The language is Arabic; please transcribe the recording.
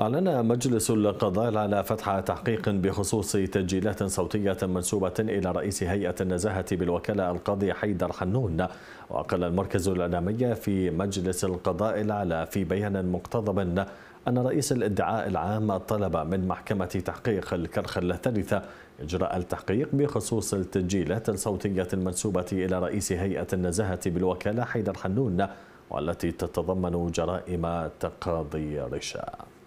أعلن مجلس القضاء على فتح تحقيق بخصوص تسجيلات صوتية منسوبة إلى رئيس هيئة النزاهة بالوكالة القاضي حيدر حنون وقال المركز الإعلامي في مجلس القضاء العلى في بيان مقتضب أن رئيس الادعاء العام طلب من محكمة تحقيق الكرخ الثالثة إجراء التحقيق بخصوص التسجيلات الصوتية المنسوبة إلى رئيس هيئة النزاهة بالوكالة حيدر حنون والتي تتضمن جرائم تقاضي رشا